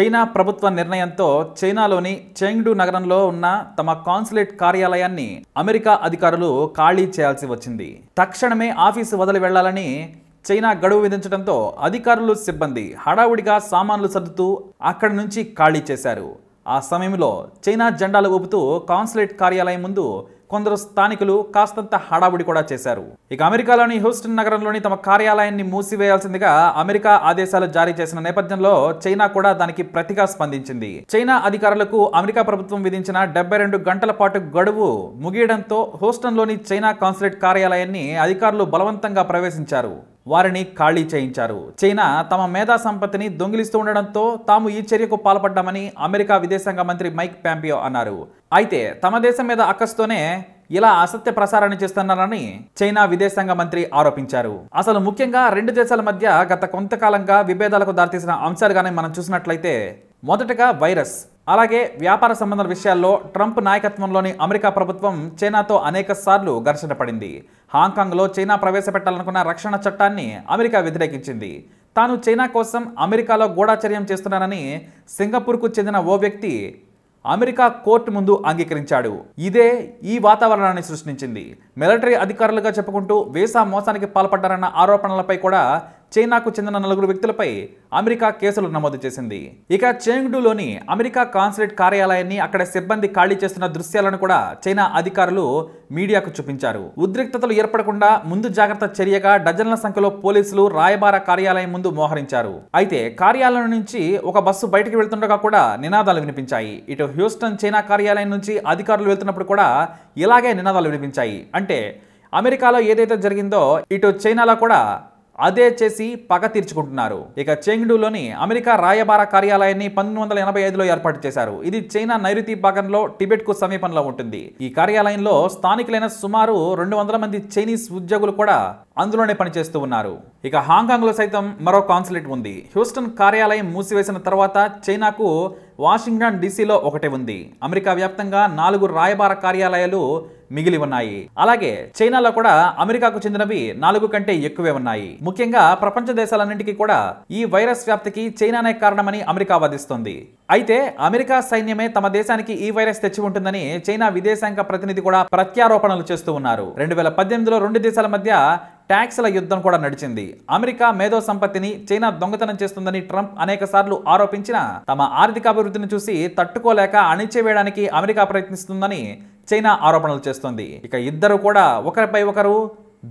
China ప్రభుత్వ నిర్ణయంతో చైనాలోని చెంగ్డు నగరంలో ఉన్న తమ కాన్సులేట్ కార్యాలయాన్ని అమెరికా అధికారులు ఖాళీ చేయాల్సి వచ్చింది తక్షణమే ఆఫీసు వదిలి వెళ్లాలని చైనా గడువు విధించడంతో అధికారులు సిబ్బంది హడావుడిగా సామాన్లు సర్దుతూ అక్కడి నుంచి ఖాళీ చేశారు ఆ సమయంలో చైనా జెండాలు ఊపుతూ కాన్సులేట్ కార్యాలయం ముందు కొందరు స్థానికులు కాస్తంత హడావుడి కూడా చేశారు ఇక అమెరికాలోని హ్యూస్టన్ నగరంలోని తమ కార్యాలయాన్ని మూసివేయాల్సిందిగా అమెరికా ఆదేశాలు జారీ చేసిన నేపథ్యంలో చైనా కూడా దానికి ప్రతిగా స్పందించింది చైనా అధికారులకు అమెరికా ప్రభుత్వం విధించిన డెబ్బై రెండు గంటల పాటు గడువు ముగియడంతో హ్యూస్టన్లోని చైనా కాన్సులేట్ కార్యాలయాన్ని అధికారులు బలవంతంగా ప్రవేశించారు వారిని ఖాళీ చేయించారు చైనా తమ మేధా సంపత్తిని దొంగిలిస్తూ ఉండడంతో తాము ఈ చర్యకు పాల్పడ్డామని అమెరికా విదేశాంగ మంత్రి మైక్ పాంపియో అన్నారు అయితే తమ దేశం మీద అక్కస్తోనే ఇలా అసత్య ప్రసారాన్ని చేస్తున్నారని చైనా విదేశాంగ మంత్రి ఆరోపించారు అసలు ముఖ్యంగా రెండు దేశాల మధ్య గత కొంతకాలంగా విభేదాలకు దారితీసిన అంశాలుగానే మనం చూసినట్లయితే మొదటగా వైరస్ అలాగే వ్యాపార సంబంధాల విషయాల్లో ట్రంప్ నాయకత్వంలోని అమెరికా ప్రభుత్వం చైనాతో అనేక సార్లు ఘర్షణ పడింది హాంకాంగ్లో చైనా ప్రవేశపెట్టాలనుకున్న రక్షణ చట్టాన్ని అమెరికా వ్యతిరేకించింది తాను చైనా కోసం అమెరికాలో గూఢాచర్యం చేస్తున్నానని సింగపూర్కు చెందిన ఓ వ్యక్తి అమెరికా కోర్టు ముందు అంగీకరించాడు ఇదే ఈ వాతావరణాన్ని సృష్టించింది మిలిటరీ అధికారులుగా చెప్పుకుంటూ వీసా మోసానికి పాల్పడ్డారన్న ఆరోపణలపై కూడా చైనాకు చెందిన నలుగురు వ్యక్తులపై అమెరికా కేసులు నమోదు చేసింది ఇక చేంగ్డూలోని అమెరికా కాన్సులేట్ కార్యాలయాన్ని అక్కడ సిబ్బంది ఖాళీ చేస్తున్న దృశ్యాలను కూడా చైనా అధికారులు మీడియాకు చూపించారు ఉద్రిక్తతలు ఏర్పడకుండా ముందు జాగ్రత్త చర్యగా డజన్ల సంఖ్యలో పోలీసులు రాయబార కార్యాలయం ముందు మోహరించారు అయితే కార్యాలయం నుంచి ఒక బస్సు బయటకు వెళ్తుండగా కూడా నినాదాలు వినిపించాయి ఇటు హ్యూస్టన్ చైనా కార్యాలయం నుంచి అధికారులు వెళ్తున్నప్పుడు కూడా ఇలాగే నినాదాలు వినిపించాయి అంటే అమెరికాలో ఏదైతే జరిగిందో ఇటు చైనాలో కూడా అదే చేసి పగ తీర్చుకుంటున్నారు ఇక చెంగ్డూలోని అమెరికా రాయబార కార్యాలయాన్ని పంతొమ్మిది వందల ఎనభై ఐదులో ఏర్పాటు చేశారు ఇది చైనా నైరుతి భాగంలో టిబెట్ కు సమీపంలో ఉంటుంది ఈ కార్యాలయంలో స్థానికులైన సుమారు రెండు వందల మంది చైనీస్ ఉద్యోగులు కూడా అందులోనే పనిచేస్తూ ఉన్నారు ఇక హాంకాంగ్లో సైతం మరో కాన్సులేట్ ఉంది హ్యూస్టన్ కార్యాలయం మూసివేసిన తర్వాత చైనాకు వాషింగ్టన్ డీసీలో ఒకటి ఉంది అమెరికా వ్యాప్తంగా నాలుగు రాయబార కార్యాలయాలు మిగిలి ఉన్నాయి అలాగే చైనాలో కూడా అమెరికాకు చెందినవి నాలుగు కంటే ఎక్కువే ఉన్నాయి ముఖ్యంగా ప్రపంచ దేశాలన్నింటికీ కూడా ఈ వైరస్ వ్యాప్తికి చైనానే కారణమని అమెరికా వాదిస్తోంది అయితే అమెరికా సైన్యమే తమ దేశానికి ఈ వైరస్ తెచ్చి ఉంటుందని చైనా విదేశాంగ ప్రతినిధి కూడా ప్రత్యారోపణలు చేస్తూ ఉన్నారు రెండు వేల పద్దెనిమిదిలో రెండు దేశాల మధ్య ట్యాక్స్ల యుద్ధం కూడా నడిచింది అమెరికా మేధో సంపత్తిని చైనా దొంగతనం చేస్తుందని ట్రంప్ అనేక ఆరోపించినా తమ ఆర్థికాభివృద్ధిని చూసి తట్టుకోలేక అణిచివేయడానికి అమెరికా ప్రయత్నిస్తుందని చైనా ఆరోపణలు చేస్తోంది ఇక ఇద్దరు కూడా ఒకరిపై ఒకరు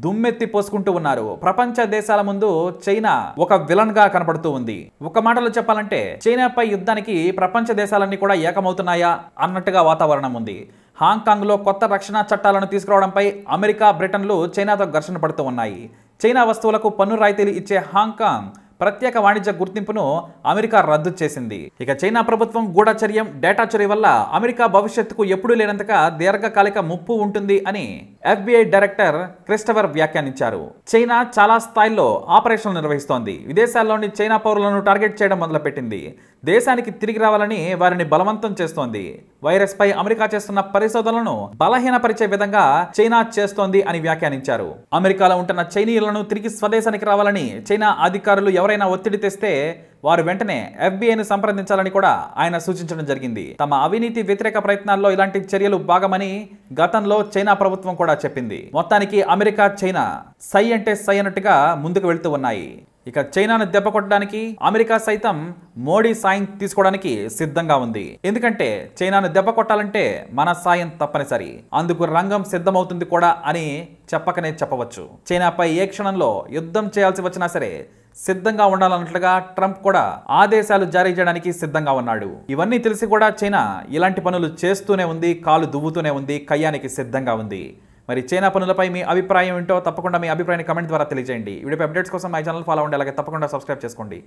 దుమ్మెత్తి పోసుకుంటూ ఉన్నారు ప్రపంచ దేశాల ముందు చైనా ఒక విలన్ గా కనపడుతూ ఉంది ఒక మాటలో చెప్పాలంటే చైనాపై యుద్ధానికి ప్రపంచ దేశాలన్నీ కూడా ఏకమవుతున్నాయా అన్నట్టుగా వాతావరణం ఉంది హాంకాంగ్లో కొత్త రక్షణ చట్టాలను తీసుకురావడంపై అమెరికా బ్రిటన్లు చైనాతో ఘర్షణ పడుతూ ఉన్నాయి చైనా వస్తువులకు పన్ను రాయితీలు ఇచ్చే హాంకాంగ్ ప్రత్యేక వాణిజ్య గుర్తింపును అమెరికా రద్దు చేసింది ఇక చైనా ప్రభుత్వం గూఢచర్యం డేటా చొరి వల్ల అమెరికా భవిష్యత్తుకు ఎప్పుడూ లేనంతగా దీర్ఘకాలిక ముప్పు ఉంటుంది అని ఎఫ్బిఐ డైరెక్టర్ క్రిస్టవర్ వ్యాఖ్యానించారు చైనా చాలా స్థాయిల్లో ఆపరేషన్లు నిర్వహిస్తోంది విదేశాల్లోని చైనా పౌరులను టార్గెట్ చేయడం మొదలుపెట్టింది దేశానికి తిరిగి రావాలని వారిని బలవంతం చేస్తోంది వైరస్ పై అమెరికా చేస్తున్న పరిశోధనలను బలహీనపరిచే విధంగా చైనా చేస్తోంది అని వ్యాఖ్యానించారు అమెరికాలో ఉంటున్న చైనీయులను తిరిగి స్వదేశానికి రావాలని చైనా అధికారులు ఎవరైనా ఒత్తిడి తెస్తే వారు వెంటనే ఎఫ్బిఐను సంప్రదించాలని కూడా ఆయన సూచించడం జరిగింది తమ అవినీతి వ్యతిరేక ప్రయత్నాల్లో ఇలాంటి చర్యలు భాగమని గతంలో చైనా ప్రభుత్వం కూడా చెప్పింది మొత్తానికి అమెరికా చైనా సై అంటే సై అన్నట్టుగా ముందుకు వెళ్తూ ఉన్నాయి ఇక చైనాను దెబ్బ కొట్టడానికి అమెరికా సైతం మోడీ సాయం తీసుకోవడానికి సిద్ధంగా ఉంది ఎందుకంటే చైనాను దెబ్బ కొట్టాలంటే మన సాయం తప్పనిసరి అందుకు రంగం సిద్ధమవుతుంది కూడా అని చెప్పకనే చెప్పవచ్చు చైనాపై ఏ క్షణంలో యుద్ధం చేయాల్సి వచ్చినా సరే సిద్ధంగా ఉండాలన్నట్లుగా ట్రంప్ కూడా ఆదేశాలు జారీ చేయడానికి సిద్ధంగా ఉన్నాడు ఇవన్నీ తెలిసి కూడా చైనా ఇలాంటి పనులు చేస్తూనే ఉంది కాలు దువ్వుతూనే ఉంది కయ్యానికి సిద్ధంగా ఉంది మరి చైనా పనులపై మీ అభిప్రాయం ఏంటో తప్పకుండా మీ అభిప్రాయాన్ని కమెంట్ ద్వారా తెలియజేయండి వీడియో అప్డేట్స్ కోసం మా ఛానల్ ఫాలో ఉండే అలాగే తప్పకుండా సబ్స్క్రైబ్ చేసుకోండి